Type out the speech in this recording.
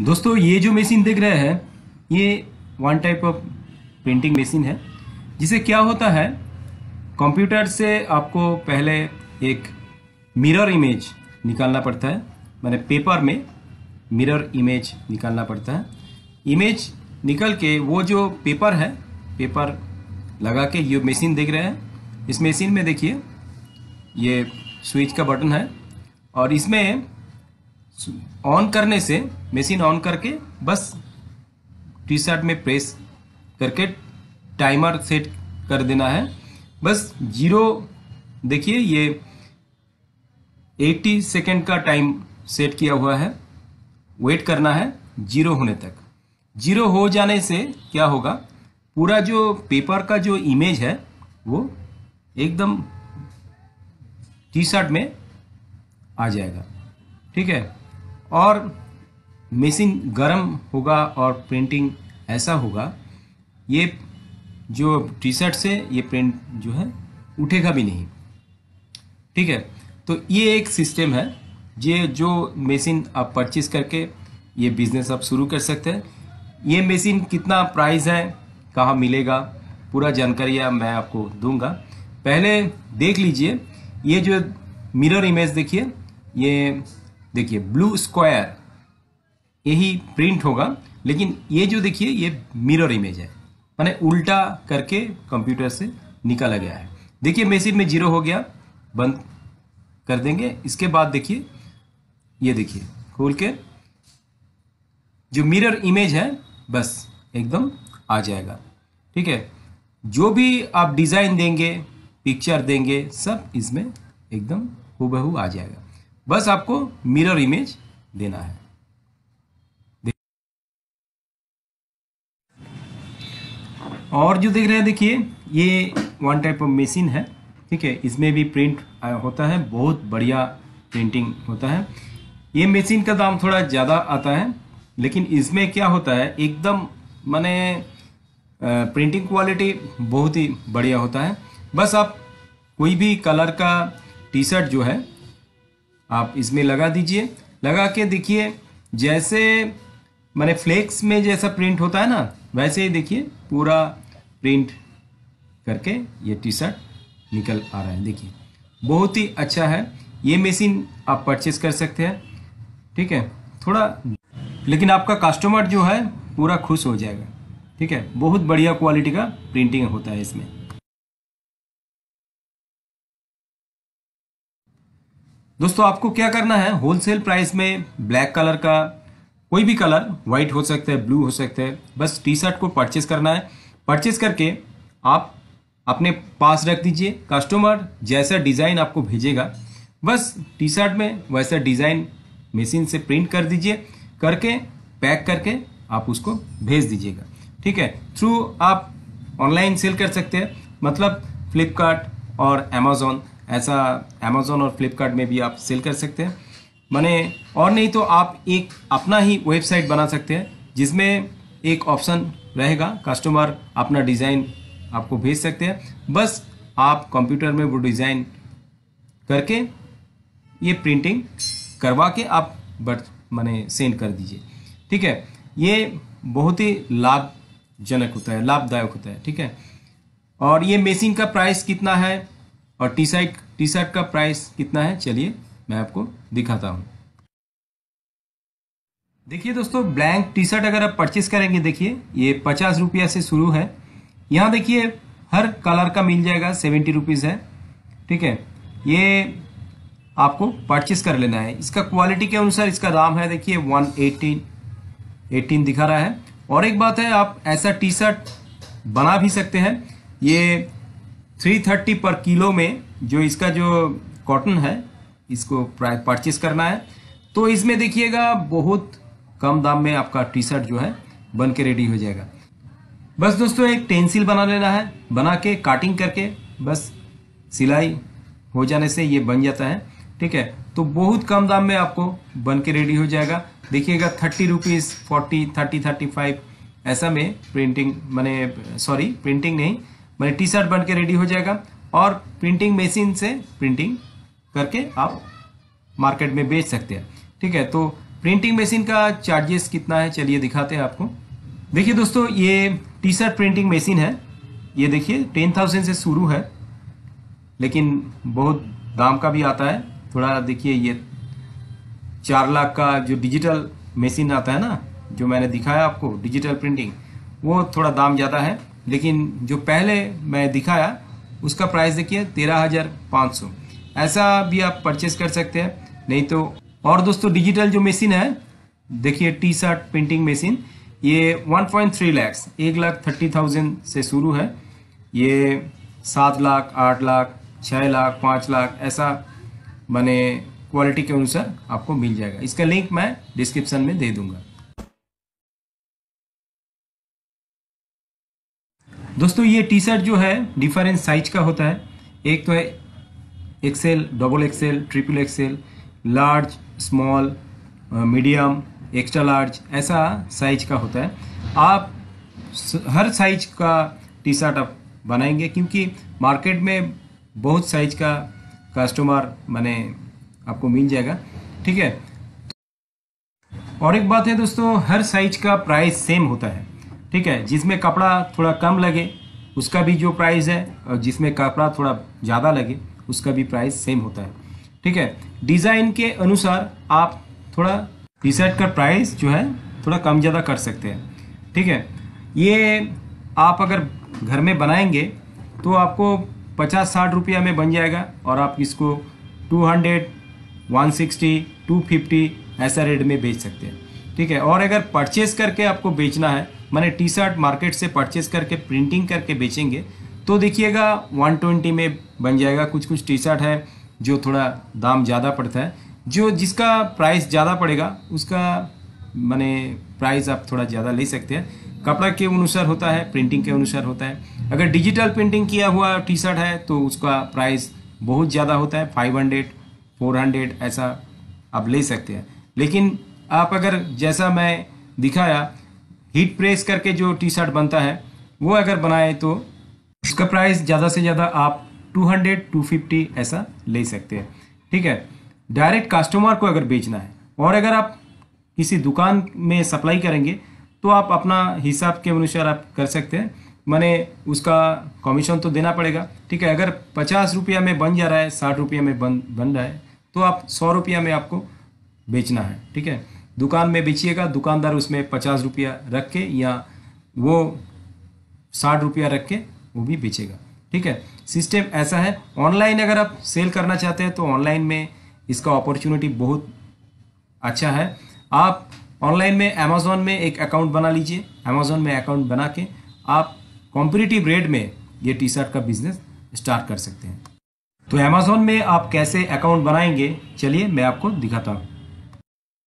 दोस्तों ये जो मशीन देख रहे हैं ये one type of printing machine है जिसे क्या होता है कंप्यूटर से आपको पहले एक मिरर इमेज निकालना पड़ता है मैंने पेपर में मिरर इमेज निकालना पड़ता है इमेज निकल के वो जो पेपर है पेपर लगा के ये मशीन देख रहे हैं इस मशीन में देखिए ये स्विच का बटन है और इसमें ऑन करने से मशीन ऑन करके बस टी शर्ट में प्रेस करके टाइमर सेट कर देना है बस जीरो देखिए ये 80 सेकेंड का टाइम सेट किया हुआ है वेट करना है जीरो होने तक जीरो हो जाने से क्या होगा पूरा जो पेपर का जो इमेज है वो एकदम टी शर्ट में आ जाएगा ठीक है और मशीन गर्म होगा और प्रिंटिंग ऐसा होगा ये जो टी शर्ट से ये प्रिंट जो है उठेगा भी नहीं ठीक है तो ये एक सिस्टम है ये जो मशीन आप परचेज करके ये बिज़नेस आप शुरू कर सकते हैं ये मशीन कितना प्राइस है कहाँ मिलेगा पूरा जानकारी मैं आपको दूंगा पहले देख लीजिए ये जो मिरर इमेज देखिए ये देखिए ब्लू स्क्वायर यही प्रिंट होगा लेकिन ये जो देखिए ये मिरर इमेज है मैंने उल्टा करके कंप्यूटर से निकाला गया है देखिए मैसेज में जीरो हो गया बंद कर देंगे इसके बाद देखिए ये देखिए खोल के जो मिरर इमेज है बस एकदम आ जाएगा ठीक है जो भी आप डिज़ाइन देंगे पिक्चर देंगे सब इसमें एकदम हूबहू आ जाएगा बस आपको मिरर इमेज देना है और जो देख रहे हैं देखिए ये वन टाइप ऑफ मशीन है ठीक है इसमें भी प्रिंट होता है बहुत बढ़िया प्रिंटिंग होता है ये मशीन का दाम थोड़ा ज़्यादा आता है लेकिन इसमें क्या होता है एकदम माने प्रिंटिंग क्वालिटी बहुत ही बढ़िया होता है बस आप कोई भी कलर का टी शर्ट जो है आप इसमें लगा दीजिए लगा के देखिए जैसे मैंने फ्लेक्स में जैसा प्रिंट होता है ना वैसे ही देखिए पूरा प्रिंट करके ये टी शर्ट निकल आ रहा है देखिए बहुत ही अच्छा है ये मशीन आप परचेस कर सकते हैं ठीक है थोड़ा लेकिन आपका कस्टमर जो है पूरा खुश हो जाएगा ठीक है बहुत बढ़िया क्वालिटी का प्रिंटिंग होता है इसमें दोस्तों आपको क्या करना है होलसेल प्राइस में ब्लैक कलर का कोई भी कलर वाइट हो सकता है ब्लू हो सकता है बस टी शर्ट को परचेस करना है परचेस करके आप अपने पास रख दीजिए कस्टमर जैसा डिज़ाइन आपको भेजेगा बस टी शर्ट में वैसा डिज़ाइन मशीन से प्रिंट कर दीजिए करके पैक करके आप उसको भेज दीजिएगा ठीक है थ्रू आप ऑनलाइन सेल कर सकते हैं मतलब फ्लिपकार्ट और अमेज़ोन ऐसा अमेज़ोन और फ्लिपकार्ट में भी आप सेल कर सकते हैं माने और नहीं तो आप एक अपना ही वेबसाइट बना सकते हैं जिसमें एक ऑप्शन रहेगा कस्टमर अपना डिज़ाइन आपको भेज सकते हैं बस आप कंप्यूटर में वो डिज़ाइन करके ये प्रिंटिंग करवा के आप बर्थ माने सेंड कर दीजिए ठीक है ये बहुत ही लाभजनक होता है लाभदायक होता है ठीक है और ये मेसिंग का प्राइस कितना है और टी शर्ट टी शर्ट का प्राइस कितना है चलिए मैं आपको दिखाता हूँ देखिए दोस्तों ब्लैंक टी शर्ट अगर आप परचेस करेंगे देखिए ये पचास रुपया से शुरू है यहाँ देखिए हर कलर का मिल जाएगा सेवेंटी रुपीज़ है ठीक है ये आपको परचेस कर लेना है इसका क्वालिटी के अनुसार इसका दाम है देखिए वन एटीन एटीन दिखा रहा है और एक बात है आप ऐसा टी शर्ट बना भी सकते हैं ये थ्री थर्टी पर किलो में जो इसका जो कॉटन है इसको परचेस करना है तो इसमें देखिएगा बहुत कम दाम में आपका टी शर्ट जो है बन के रेडी हो जाएगा बस दोस्तों एक टेंसिल बना लेना है बना के काटिंग करके बस सिलाई हो जाने से ये बन जाता है ठीक है तो बहुत कम दाम में आपको बन के रेडी हो जाएगा देखिएगा thirty rupees forty thirty thirty five ऐसा में प्रिंटिंग मैंने सॉरी प्रिंटिंग नहीं मैंने टी शर्ट बन के रेडी हो जाएगा और प्रिंटिंग मशीन से प्रिंटिंग करके आप मार्केट में बेच सकते हैं ठीक है तो प्रिंटिंग मशीन का चार्जेस कितना है चलिए दिखाते हैं आपको देखिए दोस्तों ये टी शर्ट प्रिंटिंग मशीन है ये देखिए टेन थाउजेंड से शुरू है लेकिन बहुत दाम का भी आता है थोड़ा देखिए ये चार लाख का जो डिजिटल मशीन आता है ना जो मैंने दिखाया आपको डिजिटल प्रिंटिंग वो थोड़ा दाम ज़्यादा है लेकिन जो पहले मैं दिखाया उसका प्राइस देखिए तेरह हज़ार पाँच सौ ऐसा भी आप परचेस कर सकते हैं नहीं तो और दोस्तों डिजिटल जो मशीन है देखिए टी शर्ट प्रिंटिंग मशीन ये 1.3 लैक्स एक लाख थर्टी थाउजेंड से शुरू है ये सात लाख आठ लाख छः लाख पाँच लाख ऐसा मैंने क्वालिटी के अनुसार आपको मिल जाएगा इसका लिंक मैं डिस्क्रिप्शन में दे दूंगा दोस्तों ये टी शर्ट जो है डिफरेंट साइज का होता है एक तो है XL double XL triple XL large small medium extra large ऐसा साइज का होता है आप हर साइज का टी शर्ट आप बनाएंगे क्योंकि मार्केट में बहुत साइज का कस्टमर मैंने आपको मिल जाएगा ठीक है और एक बात है दोस्तों हर साइज का प्राइस सेम होता है ठीक है जिसमें कपड़ा थोड़ा कम लगे उसका भी जो प्राइस है और जिसमें कपड़ा थोड़ा ज़्यादा लगे उसका भी प्राइस सेम होता है ठीक है डिज़ाइन के अनुसार आप थोड़ा टी शर्ट का प्राइस जो है थोड़ा कम ज़्यादा कर सकते हैं ठीक है ये आप अगर घर में बनाएंगे तो आपको पचास साठ रुपया में बन जाएगा और आप इसको two hundred one sixty two fifty ऐसा रेट में बेच सकते हैं ठीक है और अगर परचेज करके आपको बेचना है मैंने टी शर्ट मार्केट से परचेज करके प्रिंटिंग करके बेचेंगे तो देखिएगा 120 में बन जाएगा कुछ कुछ टी शर्ट है जो थोड़ा दाम ज़्यादा पड़ता है जो जिसका प्राइस ज़्यादा पड़ेगा उसका मैंने प्राइस आप थोड़ा ज़्यादा ले सकते हैं कपड़ा के अनुसार होता है प्रिंटिंग के अनुसार होता है अगर डिजिटल प्रिंटिंग किया हुआ टी शर्ट है तो उसका प्राइस बहुत ज़्यादा होता है फोर हंड्रेड ऐसा आप ले सकते हैं लेकिन आप अगर जैसा मैं दिखाया हीट प्रेस करके जो टी शर्ट बनता है वो अगर बनाए तो उसका प्राइस ज़्यादा से ज़्यादा आप 200, 250 ऐसा ले सकते हैं ठीक है डायरेक्ट कस्टमर को अगर बेचना है और अगर आप किसी दुकान में सप्लाई करेंगे तो आप अपना हिसाब के अनुसार आप कर सकते हैं मैंने उसका कमीशन तो देना पड़ेगा ठीक है अगर पचास रुपया में बन जा रहा है साठ रुपया में बन बन रहा है तो आप सौ रुपया में आपको बेचना है ठीक है दुकान में बेचिएगा दुकानदार उसमें पचास रुपया रख के या वो साठ रुपया रख के वो भी बेचेगा ठीक है सिस्टम ऐसा है ऑनलाइन अगर आप सेल करना चाहते हैं तो ऑनलाइन में इसका अपॉर्चुनिटी बहुत अच्छा है आप ऑनलाइन में अमेज़ोन में एक अकाउंट बना लीजिए अमेज़ोन में अकाउंट बना के आप कॉम्पिटिटिव रेट में ये टी शर्ट का बिजनेस स्टार्ट कर सकते हैं तो अमेज़ोन में आप कैसे अकाउंट बनाएंगे चलिए मैं आपको दिखाता हूँ